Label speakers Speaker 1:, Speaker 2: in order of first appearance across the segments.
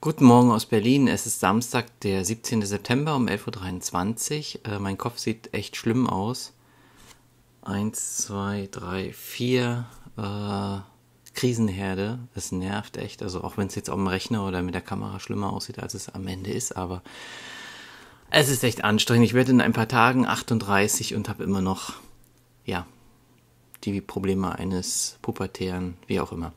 Speaker 1: Guten Morgen aus Berlin. Es ist Samstag, der 17. September um 11.23 Uhr. Äh, mein Kopf sieht echt schlimm aus. Eins, zwei, drei, vier äh, Krisenherde. Es nervt echt. Also auch wenn es jetzt auf dem Rechner oder mit der Kamera schlimmer aussieht, als es am Ende ist. Aber es ist echt anstrengend. Ich werde in ein paar Tagen 38 und habe immer noch, ja, die Probleme eines Pubertären, wie auch immer.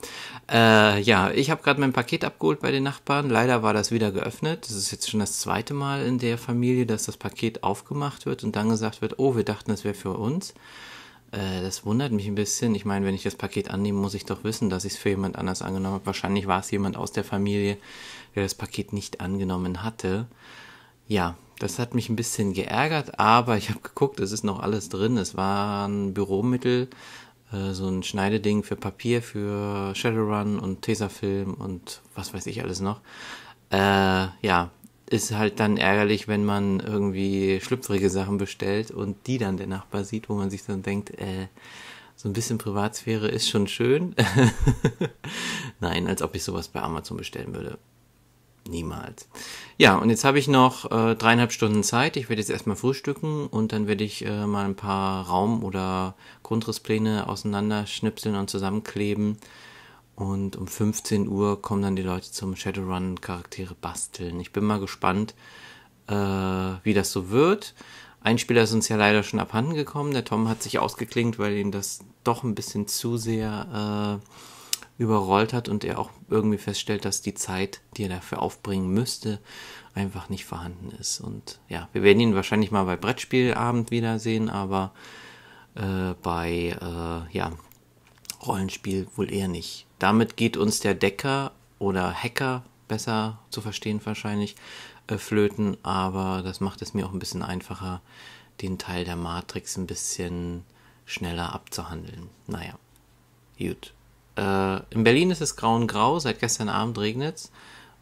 Speaker 1: Äh, ja, ich habe gerade mein Paket abgeholt bei den Nachbarn. Leider war das wieder geöffnet. Das ist jetzt schon das zweite Mal in der Familie, dass das Paket aufgemacht wird und dann gesagt wird, oh, wir dachten, das wäre für uns. Äh, das wundert mich ein bisschen. Ich meine, wenn ich das Paket annehme, muss ich doch wissen, dass ich es für jemand anders angenommen habe. Wahrscheinlich war es jemand aus der Familie, der das Paket nicht angenommen hatte. Ja, das hat mich ein bisschen geärgert, aber ich habe geguckt, es ist noch alles drin. Es waren Büromittel, äh, so ein Schneideding für Papier, für Shadowrun und Tesafilm und was weiß ich alles noch. Äh, ja, ist halt dann ärgerlich, wenn man irgendwie schlüpfrige Sachen bestellt und die dann der Nachbar sieht, wo man sich dann denkt, äh, so ein bisschen Privatsphäre ist schon schön. Nein, als ob ich sowas bei Amazon bestellen würde. Niemals. Ja, und jetzt habe ich noch äh, dreieinhalb Stunden Zeit. Ich werde jetzt erstmal frühstücken und dann werde ich äh, mal ein paar Raum- oder Grundrisspläne auseinanderschnipseln und zusammenkleben. Und um 15 Uhr kommen dann die Leute zum Shadowrun-Charaktere basteln. Ich bin mal gespannt, äh, wie das so wird. Ein Spieler ist uns ja leider schon abhanden gekommen. Der Tom hat sich ausgeklingt, weil ihm das doch ein bisschen zu sehr äh, überrollt hat und er auch irgendwie feststellt, dass die Zeit, die er dafür aufbringen müsste, einfach nicht vorhanden ist. Und ja, wir werden ihn wahrscheinlich mal bei Brettspielabend wiedersehen, aber äh, bei äh, ja, Rollenspiel wohl eher nicht. Damit geht uns der Decker oder Hacker besser zu verstehen wahrscheinlich äh, flöten, aber das macht es mir auch ein bisschen einfacher, den Teil der Matrix ein bisschen schneller abzuhandeln. Naja, gut. Äh, in Berlin ist es grau und grau, seit gestern Abend regnet es.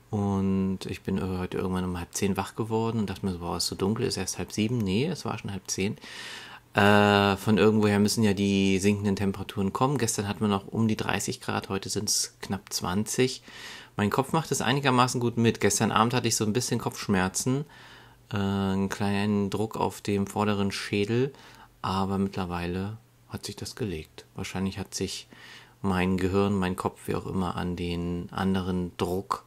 Speaker 1: Und ich bin heute irgendwann um halb zehn wach geworden und dachte mir so, boah, ist so dunkel, ist erst halb sieben? Nee, es war schon halb zehn. Äh, von irgendwoher müssen ja die sinkenden Temperaturen kommen. Gestern hatten wir noch um die 30 Grad, heute sind es knapp 20. Mein Kopf macht es einigermaßen gut mit. Gestern Abend hatte ich so ein bisschen Kopfschmerzen, äh, einen kleinen Druck auf dem vorderen Schädel, aber mittlerweile hat sich das gelegt. Wahrscheinlich hat sich mein Gehirn, mein Kopf, wie auch immer, an den anderen Druck,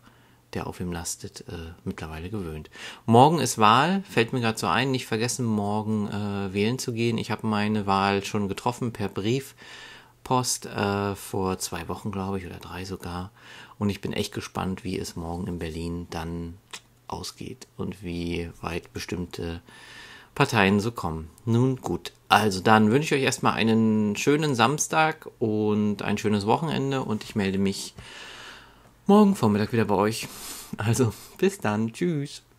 Speaker 1: der auf ihm lastet, äh, mittlerweile gewöhnt. Morgen ist Wahl, fällt mir gerade so ein, nicht vergessen, morgen äh, wählen zu gehen. Ich habe meine Wahl schon getroffen per Briefpost äh, vor zwei Wochen, glaube ich, oder drei sogar. Und ich bin echt gespannt, wie es morgen in Berlin dann ausgeht und wie weit bestimmte Parteien so kommen. Nun gut, also dann wünsche ich euch erstmal einen schönen Samstag und ein schönes Wochenende und ich melde mich morgen Vormittag wieder bei euch. Also bis dann, tschüss.